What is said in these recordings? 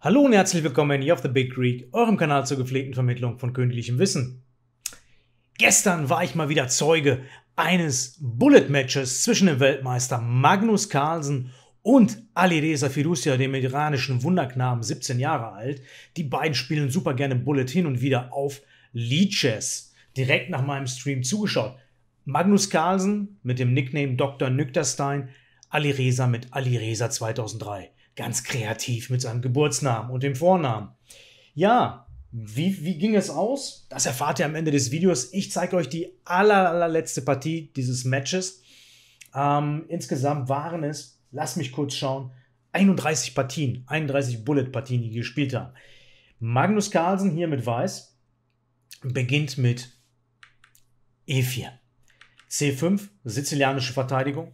Hallo und herzlich willkommen hier auf The Big Greek, eurem Kanal zur gepflegten Vermittlung von königlichem Wissen. Gestern war ich mal wieder Zeuge eines Bullet-Matches zwischen dem Weltmeister Magnus Carlsen und Alireza Firusia, dem iranischen Wunderknaben, 17 Jahre alt. Die beiden spielen super gerne Bullet hin und wieder auf Lead Chess. Direkt nach meinem Stream zugeschaut. Magnus Carlsen mit dem Nickname Dr. Nükterstein, Alireza mit Alireza 2003 ganz kreativ mit seinem Geburtsnamen und dem Vornamen. Ja, wie, wie ging es aus? Das erfahrt ihr am Ende des Videos. Ich zeige euch die aller, allerletzte Partie dieses Matches. Ähm, insgesamt waren es, lasst mich kurz schauen, 31 Partien, 31 Bullet-Partien, die gespielt haben. Magnus Carlsen hier mit Weiß beginnt mit E4. C5, sizilianische Verteidigung.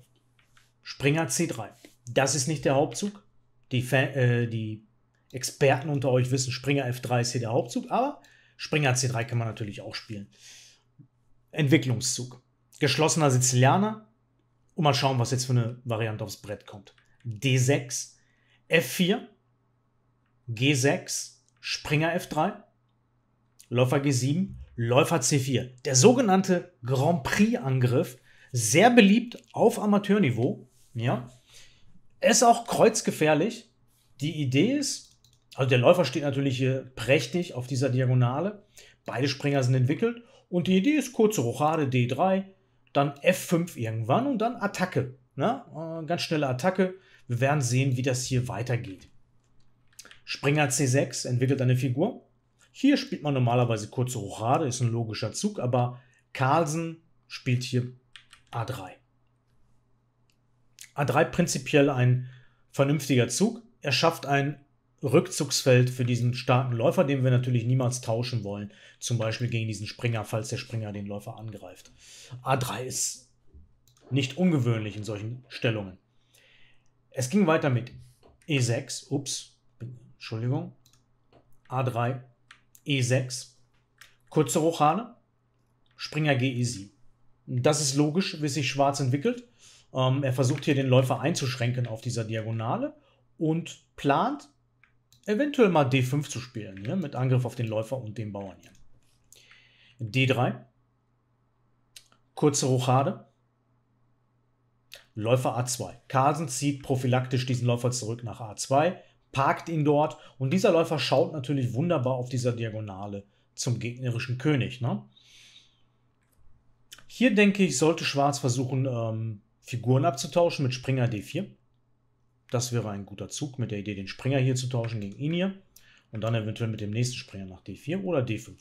Springer C3. Das ist nicht der Hauptzug. Die, Fan, äh, die Experten unter euch wissen, Springer F3 ist hier der Hauptzug, aber Springer C3 kann man natürlich auch spielen. Entwicklungszug. Geschlossener Sizilianer. Und mal schauen, was jetzt für eine Variante aufs Brett kommt. D6, F4, G6, Springer F3, Läufer G7, Läufer C4. Der sogenannte Grand Prix-Angriff, sehr beliebt auf Amateurniveau. Ja, ist auch kreuzgefährlich. Die Idee ist, also der Läufer steht natürlich hier prächtig auf dieser Diagonale. Beide Springer sind entwickelt. Und die Idee ist kurze Rochade D3, dann F5 irgendwann und dann Attacke. Na, ne? äh, ganz schnelle Attacke. Wir werden sehen, wie das hier weitergeht. Springer C6 entwickelt eine Figur. Hier spielt man normalerweise kurze Rochade, ist ein logischer Zug, aber Carlsen spielt hier A3. A3 prinzipiell ein vernünftiger Zug. Er schafft ein Rückzugsfeld für diesen starken Läufer, den wir natürlich niemals tauschen wollen. Zum Beispiel gegen diesen Springer, falls der Springer den Läufer angreift. A3 ist nicht ungewöhnlich in solchen Stellungen. Es ging weiter mit E6, ups, Entschuldigung, A3, E6, kurze Rochade, Springer ge 7 Das ist logisch, wie sich schwarz entwickelt. Ähm, er versucht hier den Läufer einzuschränken auf dieser Diagonale und plant eventuell mal D5 zu spielen, ne? mit Angriff auf den Läufer und den Bauern hier. D3, kurze Rochade, Läufer A2. Karsen zieht prophylaktisch diesen Läufer zurück nach A2, parkt ihn dort und dieser Läufer schaut natürlich wunderbar auf dieser Diagonale zum gegnerischen König. Ne? Hier denke ich, sollte Schwarz versuchen, ähm, Figuren abzutauschen mit Springer D4. Das wäre ein guter Zug mit der Idee, den Springer hier zu tauschen gegen ihn hier und dann eventuell mit dem nächsten Springer nach D4 oder D5.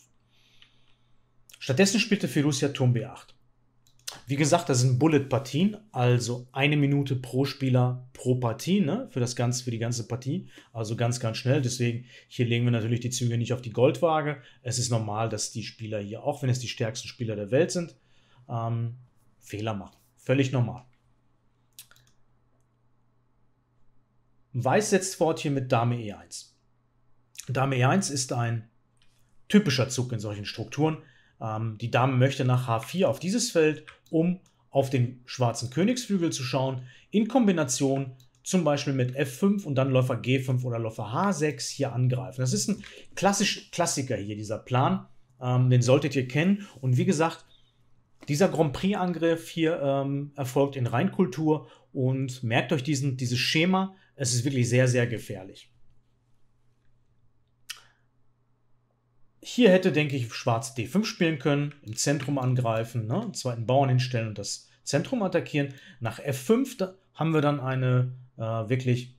Stattdessen spielte Felucia Turm B8. Wie gesagt, das sind Bullet-Partien, also eine Minute pro Spieler pro Partie, ne? Für, das ganze, für die ganze Partie. Also ganz, ganz schnell. Deswegen, hier legen wir natürlich die Züge nicht auf die Goldwaage. Es ist normal, dass die Spieler hier, auch wenn es die stärksten Spieler der Welt sind, ähm, Fehler machen. Völlig normal. Weiß setzt fort hier mit Dame E1. Dame E1 ist ein typischer Zug in solchen Strukturen. Ähm, die Dame möchte nach H4 auf dieses Feld, um auf den schwarzen Königsflügel zu schauen, in Kombination zum Beispiel mit F5 und dann Läufer G5 oder Läufer H6 hier angreifen. Das ist ein klassisch Klassiker hier, dieser Plan. Ähm, den solltet ihr kennen. Und wie gesagt, dieser Grand Prix-Angriff hier ähm, erfolgt in Reinkultur und merkt euch diesen, dieses Schema. Es ist wirklich sehr, sehr gefährlich. Hier hätte, denke ich, Schwarz D5 spielen können, im Zentrum angreifen, ne? einen zweiten Bauern hinstellen und das Zentrum attackieren. Nach F5 haben wir dann eine äh, wirklich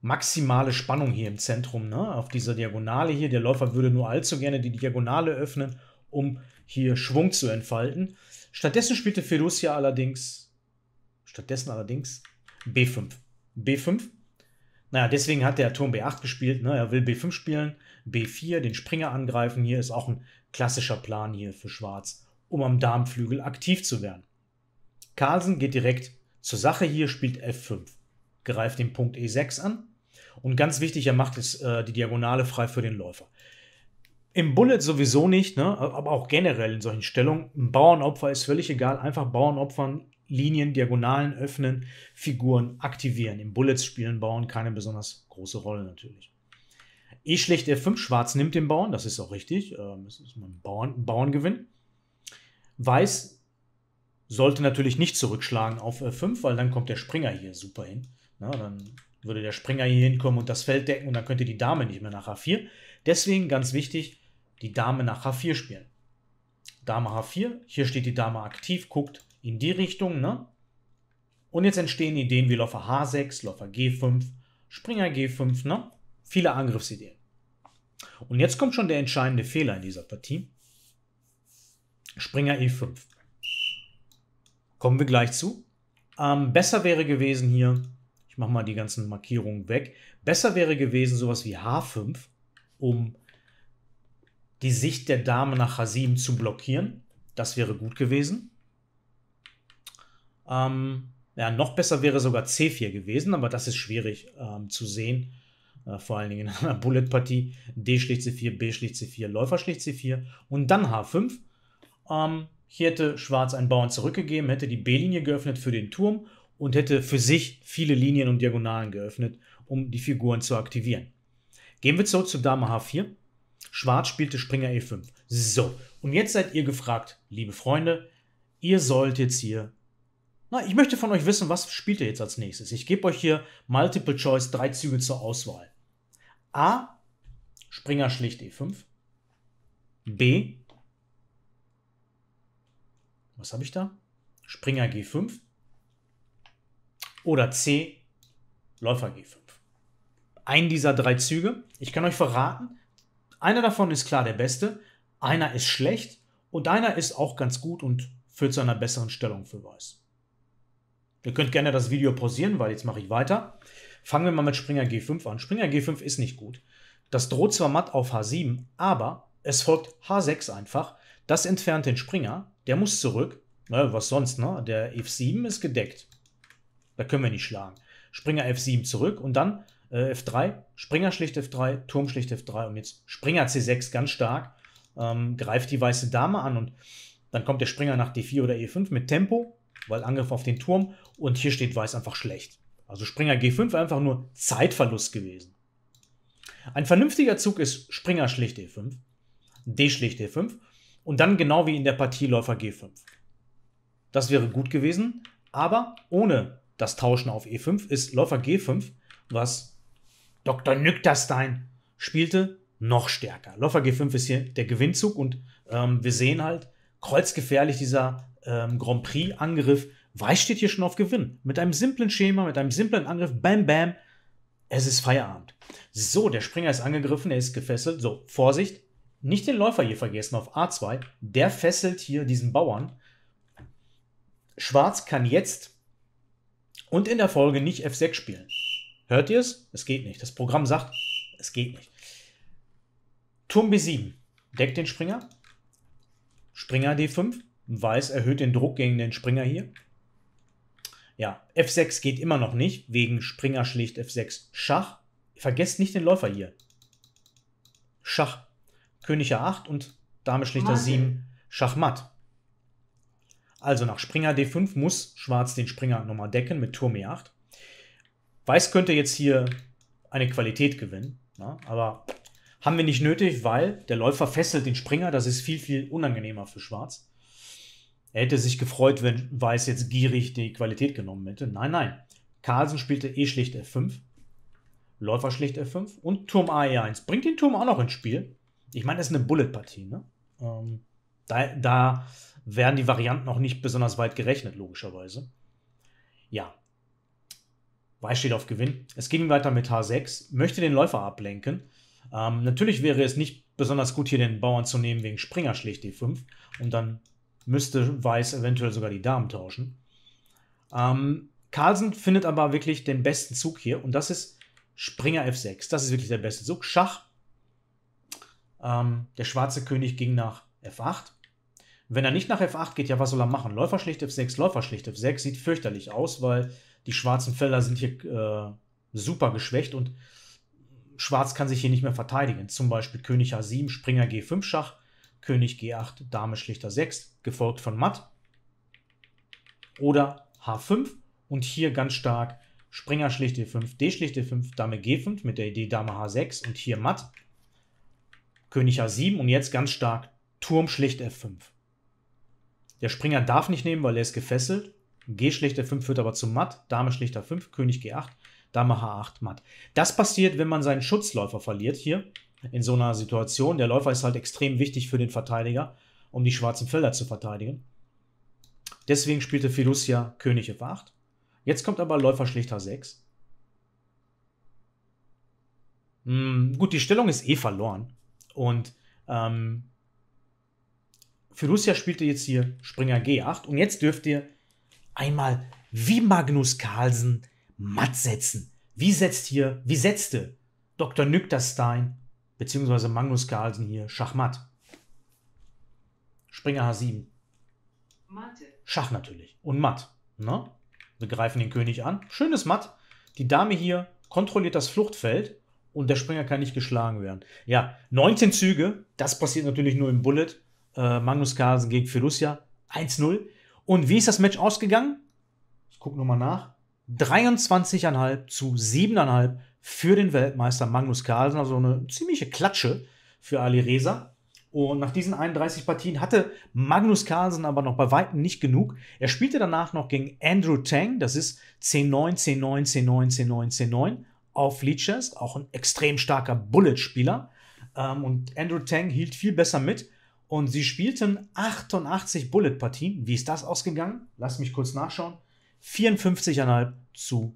maximale Spannung hier im Zentrum, ne? auf dieser Diagonale hier. Der Läufer würde nur allzu gerne die Diagonale öffnen, um hier Schwung zu entfalten. Stattdessen spielte Feducia allerdings, stattdessen allerdings B5. B5. Naja, deswegen hat der Turm B8 gespielt. Ne? Er will B5 spielen, B4, den Springer angreifen. Hier ist auch ein klassischer Plan hier für Schwarz, um am Darmflügel aktiv zu werden. Carlsen geht direkt zur Sache hier, spielt F5, greift den Punkt E6 an. Und ganz wichtig, er macht es äh, die Diagonale frei für den Läufer. Im Bullet sowieso nicht, ne? aber auch generell in solchen Stellungen. Ein Bauernopfer ist völlig egal. Einfach Bauernopfern Linien, Diagonalen öffnen, Figuren aktivieren. Im Bullets-Spielen bauen keine besonders große Rolle natürlich. E schlecht F5, Schwarz nimmt den Bauern, das ist auch richtig. Ähm, es ist ein Bauerngewinn. Weiß sollte natürlich nicht zurückschlagen auf F5, weil dann kommt der Springer hier super hin. Na, dann würde der Springer hier hinkommen und das Feld decken und dann könnte die Dame nicht mehr nach H4. Deswegen ganz wichtig, die Dame nach H4 spielen. Dame H4, hier steht die Dame aktiv, guckt, in die Richtung, ne? Und jetzt entstehen Ideen wie Läufer H6, Läufer G5, Springer G5, ne? Viele Angriffsideen. Und jetzt kommt schon der entscheidende Fehler in dieser Partie. Springer E5. Kommen wir gleich zu. Ähm, besser wäre gewesen hier, ich mache mal die ganzen Markierungen weg, besser wäre gewesen sowas wie H5, um die Sicht der Dame nach H7 zu blockieren. Das wäre gut gewesen. Ähm, ja, noch besser wäre sogar C4 gewesen, aber das ist schwierig ähm, zu sehen. Äh, vor allen Dingen in einer Bullet-Partie. D schlicht C4, B schlicht C4, Läufer schlicht C4 und dann H5. Ähm, hier hätte Schwarz einen Bauern zurückgegeben, hätte die B-Linie geöffnet für den Turm und hätte für sich viele Linien und Diagonalen geöffnet, um die Figuren zu aktivieren. Gehen wir zurück zu Dame H4. Schwarz spielte Springer E5. So, und jetzt seid ihr gefragt, liebe Freunde, ihr sollt jetzt hier na, ich möchte von euch wissen, was spielt ihr jetzt als nächstes? Ich gebe euch hier Multiple Choice drei Züge zur Auswahl. A. Springer schlicht E5. B. Was habe ich da? Springer G5. Oder C. Läufer G5. Einen dieser drei Züge. Ich kann euch verraten, einer davon ist klar der beste, einer ist schlecht und einer ist auch ganz gut und führt zu einer besseren Stellung für Weiß. Ihr könnt gerne das Video pausieren, weil jetzt mache ich weiter. Fangen wir mal mit Springer G5 an. Springer G5 ist nicht gut. Das droht zwar matt auf H7, aber es folgt H6 einfach. Das entfernt den Springer. Der muss zurück. Na, was sonst, ne? Der F7 ist gedeckt. Da können wir nicht schlagen. Springer F7 zurück und dann äh, F3, Springer schlicht F3, Turm schlicht F3 und jetzt Springer C6 ganz stark, ähm, greift die weiße Dame an und dann kommt der Springer nach D4 oder E5 mit Tempo weil Angriff auf den Turm und hier steht Weiß einfach schlecht. Also Springer G5 einfach nur Zeitverlust gewesen. Ein vernünftiger Zug ist Springer schlicht E5, D schlicht E5 und dann genau wie in der Partie Läufer G5. Das wäre gut gewesen, aber ohne das Tauschen auf E5 ist Läufer G5, was Dr. Nykterstein spielte, noch stärker. Läufer G5 ist hier der Gewinnzug und ähm, wir sehen halt, kreuzgefährlich dieser ähm, Grand Prix-Angriff. Weiß steht hier schon auf Gewinn. Mit einem simplen Schema, mit einem simplen Angriff, bam, bam, es ist Feierabend. So, der Springer ist angegriffen, er ist gefesselt. So, Vorsicht, nicht den Läufer hier vergessen auf A2. Der fesselt hier diesen Bauern. Schwarz kann jetzt und in der Folge nicht F6 spielen. Hört ihr es? Es geht nicht. Das Programm sagt, es geht nicht. Turm B7 deckt den Springer. Springer D5. Weiß erhöht den Druck gegen den Springer hier. Ja, F6 geht immer noch nicht, wegen Springer schlicht F6 Schach. Vergesst nicht den Läufer hier. Schach. König A8 und Dame schlicht A7 Schachmatt. Also nach Springer D5 muss Schwarz den Springer nochmal decken mit Turm E8. Weiß könnte jetzt hier eine Qualität gewinnen, na, ne? aber haben wir nicht nötig, weil der Läufer fesselt den Springer. Das ist viel, viel unangenehmer für Schwarz. Er hätte sich gefreut, wenn Weiß jetzt gierig die Qualität genommen hätte. Nein, nein. Carlsen spielte eh schlicht F5. Läufer schlicht F5 und Turm A E1. Bringt den Turm auch noch ins Spiel. Ich meine, das ist eine Bullet-Partie. Ne? Ähm, da, da werden die Varianten noch nicht besonders weit gerechnet, logischerweise. Ja. Weiß steht auf Gewinn. Es ging weiter mit H6. Möchte den Läufer ablenken. Ähm, natürlich wäre es nicht besonders gut, hier den Bauern zu nehmen wegen Springer schlicht D5 und dann müsste Weiß eventuell sogar die Damen tauschen. Ähm, Carlsen findet aber wirklich den besten Zug hier und das ist Springer F6. Das ist wirklich der beste Zug. Schach. Ähm, der schwarze König ging nach F8. Wenn er nicht nach F8 geht, ja, was soll er machen? Läufer schlicht F6, Läufer schlicht F6 sieht fürchterlich aus, weil die schwarzen Felder sind hier äh, super geschwächt und Schwarz kann sich hier nicht mehr verteidigen. Zum Beispiel König H7, Springer G5 Schach König G8, Dame schlichter 6, gefolgt von Matt. Oder H5 und hier ganz stark Springer schlicht E5, D schlicht E5, Dame G5 mit der Idee Dame H6 und hier Matt. König H7 und jetzt ganz stark Turm schlicht F5. Der Springer darf nicht nehmen, weil er ist gefesselt. G schlicht F5 führt aber zu Matt, Dame schlicht H5, König G8, Dame H8 Matt. Das passiert, wenn man seinen Schutzläufer verliert hier in so einer Situation. Der Läufer ist halt extrem wichtig für den Verteidiger, um die schwarzen Felder zu verteidigen. Deswegen spielte Fiducia König F8. Jetzt kommt aber Läufer schlicht H6. Hm, gut, die Stellung ist eh verloren. Und ähm, Fiducia spielte jetzt hier Springer G8. Und jetzt dürft ihr einmal wie Magnus Carlsen matt setzen. Wie setzt hier, wie setzte Dr. Nykterstein beziehungsweise Magnus Carlsen hier Schachmatt. Springer H7. Mathe. Schach natürlich. Und Matt. Ne? Wir greifen den König an. Schönes Matt. Die Dame hier kontrolliert das Fluchtfeld und der Springer kann nicht geschlagen werden. Ja, 19 Züge. Das passiert natürlich nur im Bullet. Äh, Magnus Carlsen gegen Felucia. 1-0. Und wie ist das Match ausgegangen? Ich gucke nochmal nach. 23,5 zu 7,5 für den Weltmeister Magnus Carlsen, also eine ziemliche Klatsche für Ali Reza. Und nach diesen 31 Partien hatte Magnus Carlsen aber noch bei weitem nicht genug. Er spielte danach noch gegen Andrew Tang, das ist 10-9, 10-9, 10-9, 10-9, 10-9 auf Lead Chest, auch ein extrem starker Bullet-Spieler. Ähm, und Andrew Tang hielt viel besser mit. Und sie spielten 88 Bullet-Partien. Wie ist das ausgegangen? Lass mich kurz nachschauen. 54,5 zu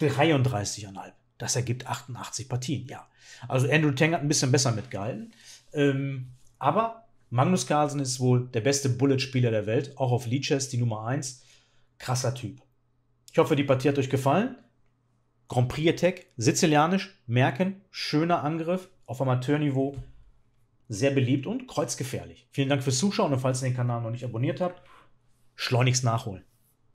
33,5. Das ergibt 88 Partien, ja. Also Andrew Tang hat ein bisschen besser mitgehalten. Ähm, aber Magnus Carlsen ist wohl der beste Bullet-Spieler der Welt, auch auf Leeches die Nummer 1. Krasser Typ. Ich hoffe, die Partie hat euch gefallen. Grand Prix Attack, sizilianisch, merken, schöner Angriff auf Amateurniveau, sehr beliebt und kreuzgefährlich. Vielen Dank fürs Zuschauen und falls ihr den Kanal noch nicht abonniert habt, schleunigst nachholen.